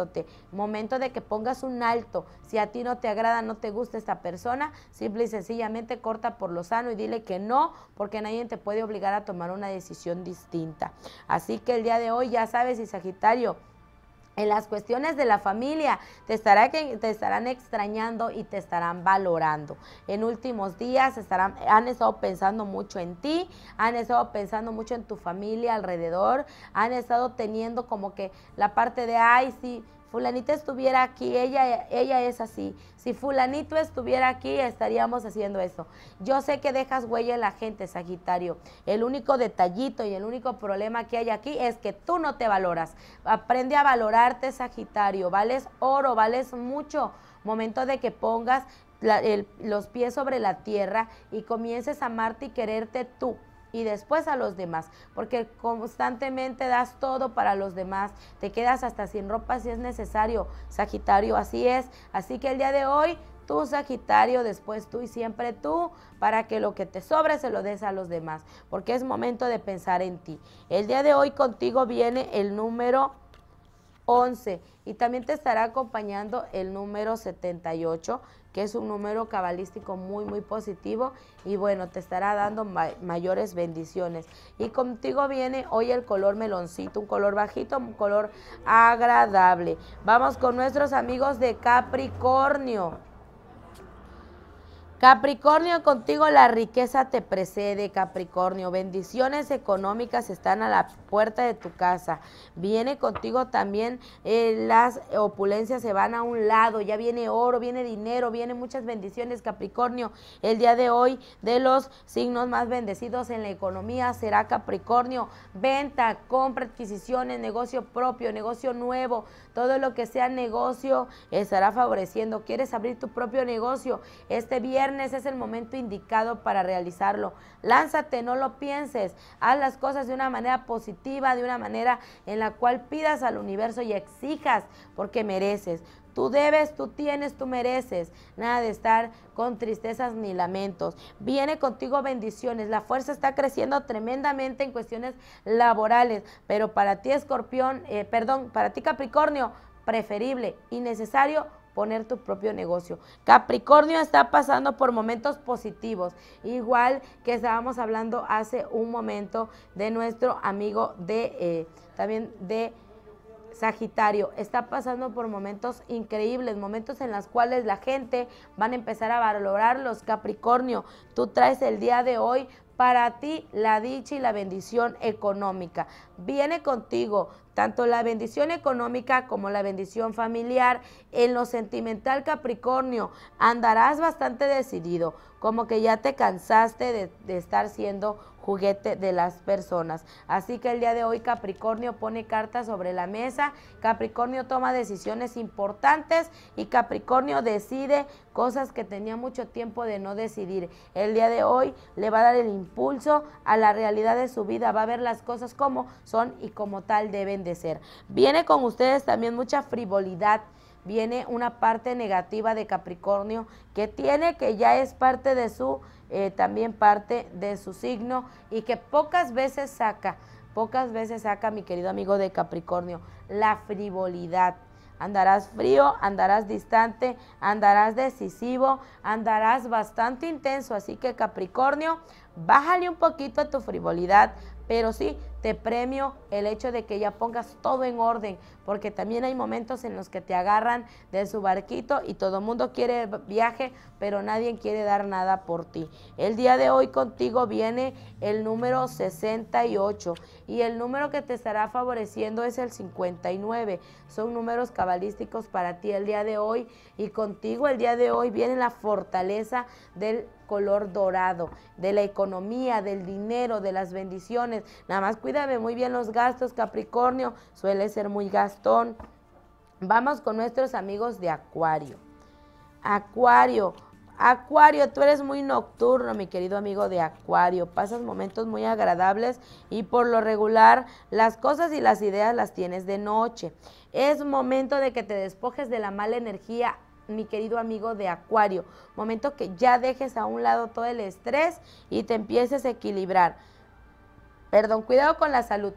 Momento de que pongas un alto. Si a ti no te agrada, no te gusta esta persona, simple y sencillamente corta por lo sano y dile que no, porque nadie te puede obligar a tomar una decisión distinta. Así que el día de hoy ya sabes, y Sagitario, en las cuestiones de la familia, te, estará, te estarán extrañando y te estarán valorando. En últimos días estarán, han estado pensando mucho en ti, han estado pensando mucho en tu familia alrededor, han estado teniendo como que la parte de, ay, sí, fulanita estuviera aquí, ella, ella es así. Si fulanito estuviera aquí, estaríamos haciendo eso. Yo sé que dejas huella en la gente, Sagitario. El único detallito y el único problema que hay aquí es que tú no te valoras. Aprende a valorarte, Sagitario. Vales oro, vales mucho. Momento de que pongas los pies sobre la tierra y comiences a amarte y quererte tú y después a los demás, porque constantemente das todo para los demás, te quedas hasta sin ropa si es necesario, Sagitario, así es. Así que el día de hoy tú Sagitario, después tú y siempre tú, para que lo que te sobre se lo des a los demás, porque es momento de pensar en ti. El día de hoy contigo viene el número 11 y también te estará acompañando el número 78 que es un número cabalístico muy, muy positivo y bueno, te estará dando mayores bendiciones. Y contigo viene hoy el color meloncito, un color bajito, un color agradable. Vamos con nuestros amigos de Capricornio. Capricornio, contigo la riqueza te precede, Capricornio. Bendiciones económicas están a la puerta de tu casa. Viene contigo también eh, las opulencias se van a un lado. Ya viene oro, viene dinero, viene muchas bendiciones, Capricornio. El día de hoy, de los signos más bendecidos en la economía será Capricornio. Venta, compra, adquisiciones, negocio propio, negocio nuevo, todo lo que sea negocio eh, estará favoreciendo. ¿Quieres abrir tu propio negocio? Este viernes ese es el momento indicado para realizarlo. Lánzate, no lo pienses. Haz las cosas de una manera positiva, de una manera en la cual pidas al universo y exijas porque mereces. Tú debes, tú tienes, tú mereces. Nada de estar con tristezas ni lamentos. Viene contigo bendiciones. La fuerza está creciendo tremendamente en cuestiones laborales. Pero para ti, escorpión, eh, perdón, para ti, Capricornio, preferible y necesario poner tu propio negocio. Capricornio está pasando por momentos positivos, igual que estábamos hablando hace un momento de nuestro amigo de, eh, también de Sagitario, está pasando por momentos increíbles, momentos en los cuales la gente van a empezar a valorar los Capricornio. Tú traes el día de hoy para ti la dicha y la bendición económica. Viene contigo tanto la bendición económica como la bendición familiar. En lo sentimental, Capricornio, andarás bastante decidido, como que ya te cansaste de, estar siendo juguete de las personas. Así que el día de hoy Capricornio pone cartas sobre la mesa, Capricornio toma decisiones importantes y Capricornio decide cosas que tenía mucho tiempo de no decidir. El día de hoy le va a dar el impulso a la realidad de su vida, va a ver las cosas como son y como tal deben de ser. Viene con ustedes también mucha frivolidad viene una parte negativa de Capricornio que tiene que ya es parte de su eh, también parte de su signo y que pocas veces saca, pocas veces saca mi querido amigo de Capricornio, la frivolidad. Andarás frío, andarás distante, andarás decisivo, andarás bastante intenso. Así que Capricornio, bájale un poquito a tu frivolidad, pero sí, te premio el hecho de que ya pongas todo en orden, porque también hay momentos en los que te agarran de su barquito y todo el mundo quiere viaje, pero nadie quiere dar nada por ti. El día de hoy contigo viene el número 68 y el número que te estará favoreciendo es el 59. Son números cabalísticos para ti el día de hoy y contigo el día de hoy viene la fortaleza del color dorado, de la economía, del dinero, de las bendiciones. Nada más cuida Ve muy bien los gastos, Capricornio. Suele ser muy gastón. Vamos con nuestros amigos de Acuario. Acuario, Acuario, tú eres muy nocturno, mi querido amigo de Acuario. Pasas momentos muy agradables y por lo regular las cosas y las ideas las tienes de noche. Es momento de que te despojes de la mala energía, mi querido amigo de Acuario. Momento que ya dejes a un lado todo el estrés y te empieces a equilibrar. Perdón, cuidado con la salud.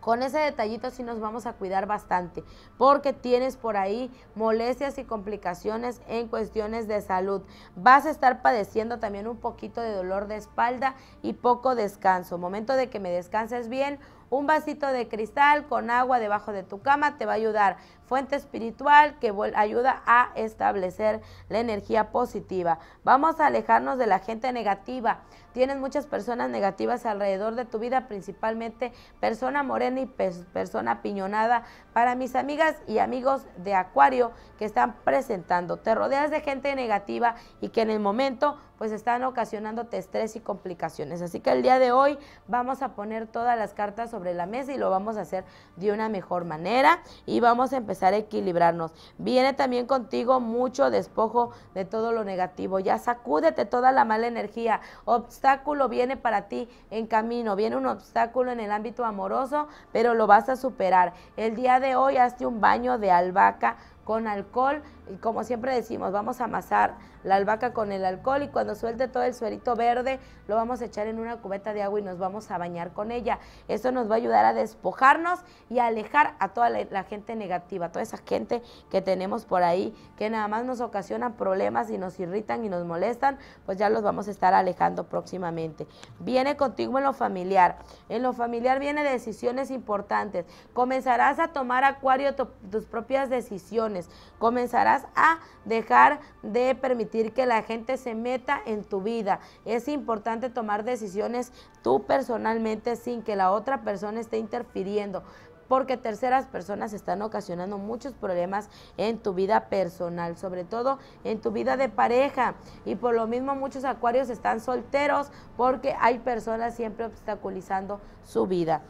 Con ese detallito sí nos vamos a cuidar bastante, porque tienes por ahí molestias y complicaciones en cuestiones de salud. Vas a estar padeciendo también un poquito de dolor de espalda y poco descanso. Momento de que me descanses bien, un vasito de cristal con agua debajo de tu cama te va a ayudar. Fuente espiritual que ayuda a establecer la energía positiva. Vamos a alejarnos de la gente negativa. Tienes muchas personas negativas alrededor de tu vida, principalmente persona morena y persona piñonada. Para mis amigas y amigos de Acuario que están presentando, te rodeas de gente negativa y que en el momento pues están ocasionándote estrés y complicaciones. Así que el día de hoy vamos a poner todas las cartas sobre la mesa y lo vamos a hacer de una mejor manera y vamos a empezar a equilibrarnos. Viene también contigo mucho despojo de todo lo negativo. Ya sacúdete toda la mala energía. Obstáculo viene para ti en camino. Viene un obstáculo en el ámbito amoroso, pero lo vas a superar. El día de hoy hazte un baño de albahaca con alcohol. Y como siempre decimos, vamos a amasar la albahaca con el alcohol y cuando suelte todo el suelito verde, lo vamos a echar en una cubeta de agua y nos vamos a bañar con ella. eso nos va a ayudar a despojarnos y a alejar a toda la, gente negativa, toda esa gente que tenemos por ahí, que nada más nos ocasionan problemas y nos irritan y nos molestan, pues ya los vamos a estar alejando próximamente. Viene contigo en lo familiar. En lo familiar viene decisiones importantes. Comenzarás a tomar acuario tus propias decisiones Comenzarás a dejar de permitir que la gente se meta en tu vida. Es importante tomar decisiones tú personalmente sin que la otra persona esté interfiriendo porque terceras personas están ocasionando muchos problemas en tu vida personal, sobre todo en tu vida de pareja. Y por lo mismo muchos acuarios están solteros porque hay personas siempre obstaculizando su vida.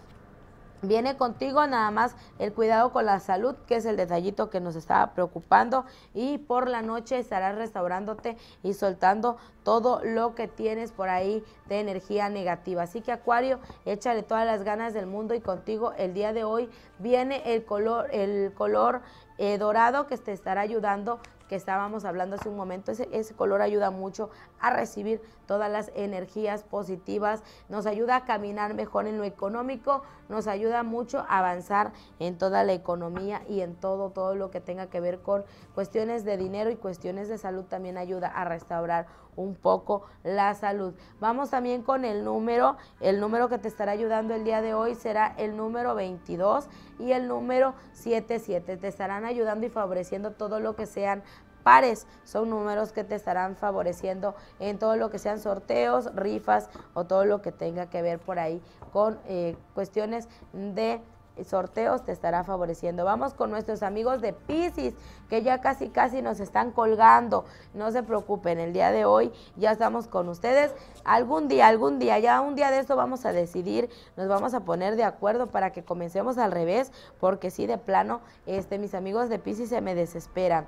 Viene contigo nada más el cuidado con la salud, que es el detallito que nos estaba preocupando. Y por la noche estarás restaurándote y soltando todo lo que tienes por ahí de energía negativa. Así que Acuario, échale todas las ganas del mundo y contigo el día de hoy viene el color, el color eh, dorado que te estará ayudando que estábamos hablando hace un momento, ese, color ayuda mucho a recibir todas las energías positivas, nos ayuda a caminar mejor en lo económico, nos ayuda mucho a avanzar en toda la economía y en todo, todo lo que tenga que ver con cuestiones de dinero y cuestiones de salud también ayuda a restaurar un poco la salud. Vamos también con el número, el número que te estará ayudando el día de hoy será el número 22 y el número 77. Te estarán ayudando y favoreciendo todo lo que sean pares. Son números que te estarán favoreciendo en todo lo que sean sorteos, rifas o todo lo que tenga que ver por ahí con eh, cuestiones de sorteos te estará favoreciendo. Vamos con nuestros amigos de Piscis, que ya casi casi nos están colgando. No se preocupen, el día de hoy ya estamos con ustedes. Algún día, algún día, ya un día de esto vamos a decidir, nos vamos a poner de acuerdo para que comencemos al revés, porque si de plano, este, mis amigos de Piscis se me desesperan.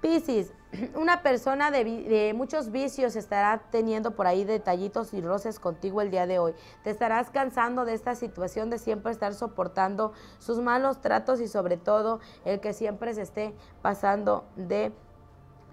Pisces, una persona de, muchos vicios estará teniendo por ahí detallitos y roces contigo el día de hoy. Te estarás cansando de esta situación de siempre estar soportando sus malos tratos y sobre todo el que siempre se esté pasando de...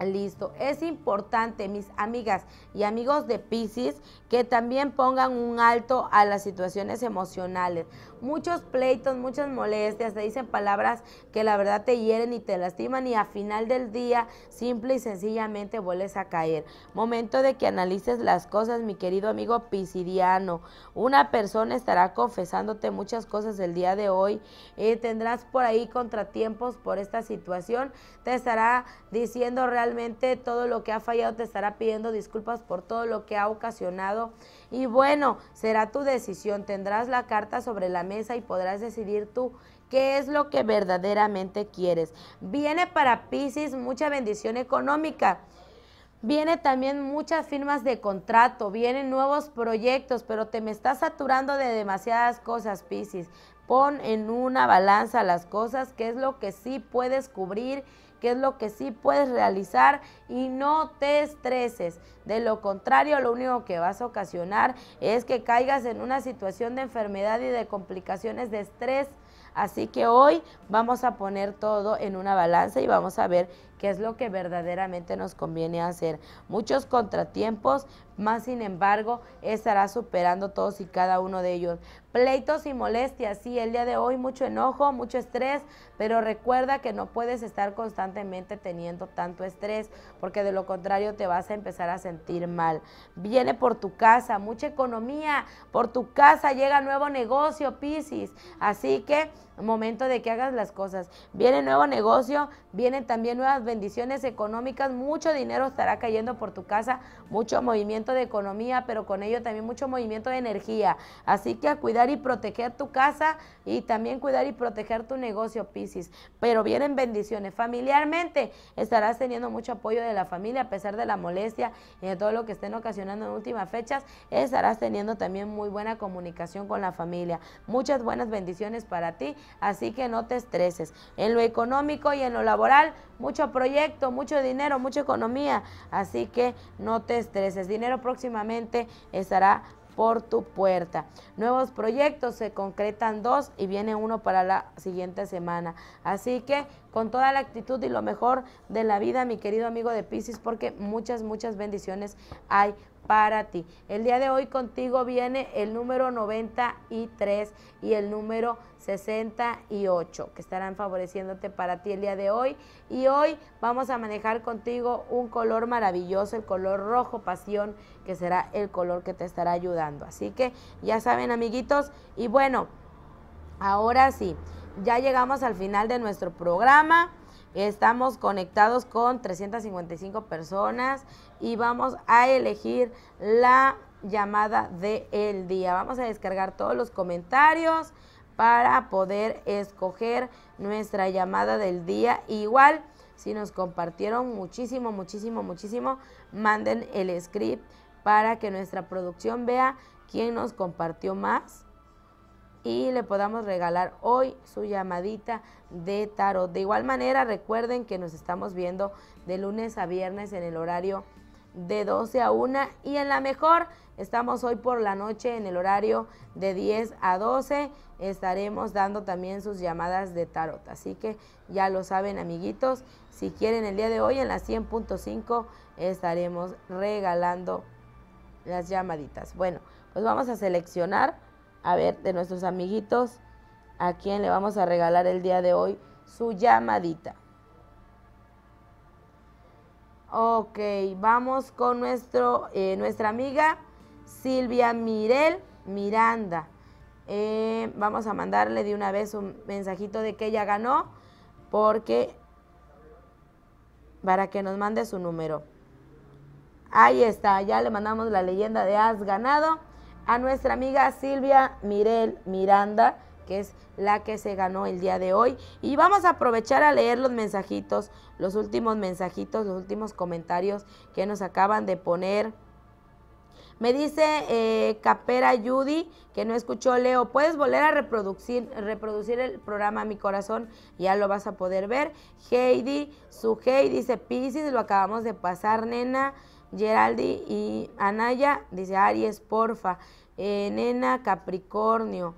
Listo, es importante mis amigas y amigos de Pisces que también pongan un alto a las situaciones emocionales muchos pleitos, muchas molestias, te dicen palabras que la verdad te hieren y te lastiman y a final del día simple y sencillamente vuelves a caer. Momento de que analices las cosas, mi querido amigo Pisidiano. Una persona estará confesándote muchas cosas el día de hoy. y eh, tendrás por ahí contratiempos por esta situación. Te estará diciendo realmente todo lo que ha fallado, te estará pidiendo disculpas por todo lo que ha ocasionado y bueno, será tu decisión, tendrás la carta sobre la mesa y podrás decidir tú qué es lo que verdaderamente quieres. Viene para Pisces mucha bendición económica. Viene también muchas firmas de contrato, vienen nuevos proyectos, pero te me estás saturando de demasiadas cosas, Piscis. Pon en una balanza las cosas, qué es lo que sí puedes cubrir qué es lo que sí puedes realizar y no te estreses. De lo contrario, lo único que vas a ocasionar es que caigas en una situación de enfermedad y de complicaciones de estrés. Así que hoy vamos a poner todo en una balanza y vamos a ver qué es lo que verdaderamente nos conviene hacer. Muchos contratiempos, más sin embargo, estará superando todos y cada uno de ellos. Pleitos y molestias, sí, el día de hoy mucho enojo, mucho estrés, pero recuerda que no puedes estar constantemente teniendo tanto estrés, porque de lo contrario te vas a empezar a sentir mal. Viene por tu casa, mucha economía, por tu casa llega nuevo negocio, Piscis. Así que momento de que hagas las cosas. Viene nuevo negocio, vienen también nuevas bendiciones económicas, mucho dinero estará cayendo por tu casa, mucho movimiento de economía, pero con ello también mucho movimiento de energía. Así que a cuidar y proteger tu casa y también cuidar y proteger tu negocio, Piscis. Pero vienen bendiciones. Familiarmente estarás teniendo mucho apoyo de la familia a pesar de la molestia y de todo lo que estén ocasionando en últimas fechas. Estarás teniendo también muy buena comunicación con la familia. Muchas buenas bendiciones para ti, así que no te estreses. En lo económico y en lo laboral, mucho proyecto, mucho dinero, mucha economía, así que no te estreses. Dinero próximamente estará por tu puerta. Nuevos proyectos, se concretan dos y viene uno para la siguiente semana. Así que con toda la actitud y lo mejor de la vida, mi querido amigo de Pisces, porque muchas, muchas bendiciones hay para ti. El día de hoy contigo viene el número 93 y el número 68 que estarán favoreciéndote para ti el día de hoy. Y hoy vamos a manejar contigo un color maravilloso, el color rojo pasión, que será el color que te estará ayudando. Así que ya saben amiguitos, y bueno, ahora sí, ya llegamos al final de nuestro programa. Estamos conectados con 355 personas y vamos a elegir la llamada del día. Vamos a descargar todos los comentarios para poder escoger nuestra llamada del día. Igual, si nos compartieron muchísimo, muchísimo, muchísimo, manden el script para que nuestra producción vea quién nos compartió más y le podamos regalar hoy su llamadita de tarot. De igual manera, recuerden que nos estamos viendo de lunes a viernes en el horario de 12 a 1 y en la mejor estamos hoy por la noche en el horario de 10 a 12. Estaremos dando también sus llamadas de tarot. Así que ya lo saben amiguitos, si quieren el día de hoy en las 100.5 estaremos regalando las llamaditas. Bueno, pues vamos a seleccionar, a ver, de nuestros amiguitos, a quién le vamos a regalar el día de hoy su llamadita. Ok, vamos con eh, nuestra amiga Silvia Mirel Miranda. Eh, vamos a mandarle de una vez un mensajito de que ella ganó, porque para que nos mande su número. Ahí está, ya le mandamos la leyenda de Has ganado a nuestra amiga Silvia Mirel Miranda que es la que se ganó el día de hoy. Y vamos a aprovechar a leer los mensajitos, los últimos mensajitos, los últimos comentarios que nos acaban de poner. Me dice eh, Capera Judy, que no escuchó Leo, puedes volver a reproducir, el programa Mi Corazón, ya lo vas a poder ver. Heidi, su Heidi dice Pisces, lo acabamos de pasar, nena. Geraldi y Anaya, dice Aries, porfa. Eh, nena Capricornio.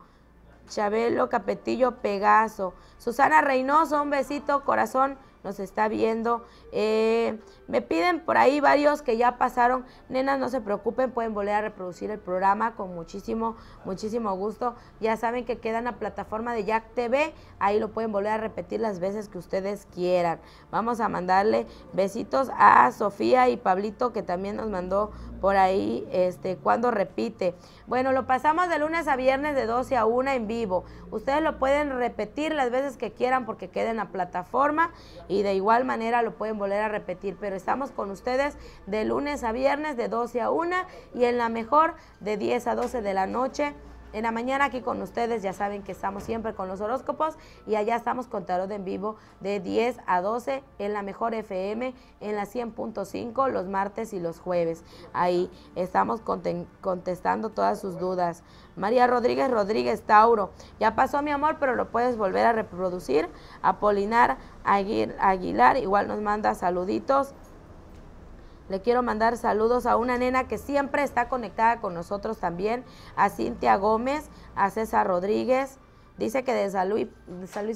Chabelo Capetillo Pegaso. Susana Reynoso, un besito, corazón, nos está viendo. Eh, me piden por ahí varios que ya pasaron. Nenas, no se preocupen, pueden volver a reproducir el programa con muchísimo, muchísimo gusto. Ya saben que queda en la plataforma de Jack TV. Ahí lo pueden volver a repetir las veces que ustedes quieran. Vamos a mandarle besitos a Sofía y Pablito que también nos mandó por ahí este, cuando repite. Bueno, lo pasamos de lunes a viernes de 12 a 1 en vivo. Ustedes lo pueden repetir las veces que quieran porque queda en la plataforma y de igual manera lo pueden volver volver a repetir, pero estamos con ustedes de lunes a viernes de 12 a 1 y en la mejor de 10 a 12 de la noche en la mañana aquí con ustedes. Ya saben que estamos siempre con los horóscopos y allá estamos con Tarot en vivo de 10 a 12 en la mejor FM, en la 100.5 los martes y los jueves. Ahí estamos contestando todas sus dudas. María Rodríguez Rodríguez Tauro, ya pasó mi amor, pero lo puedes volver a reproducir. Apolinar Aguilar igual nos manda saluditos. Le quiero mandar saludos a una nena que siempre está conectada con nosotros también, a Cintia Gómez, a César Rodríguez, Dice que de San, Luis,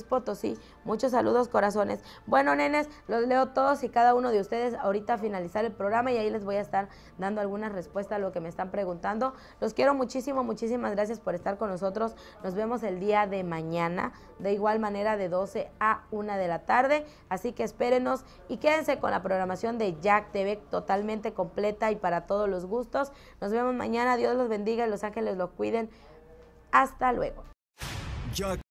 Potosí. Muchos saludos, corazones. Bueno, nenes, los leo todos y cada uno de ustedes ahorita a finalizar el programa y ahí les voy a estar dando algunas respuestas a lo que me están preguntando. Los quiero muchísimo, muchísimas gracias por estar con nosotros. Nos vemos el día de mañana, de igual manera de 12 a 1 de la tarde. Así que espérenos y quédense con la programación de Jack TV totalmente completa y para todos los gustos. Nos vemos mañana. Dios los bendiga y los ángeles los cuiden. Hasta luego. jug.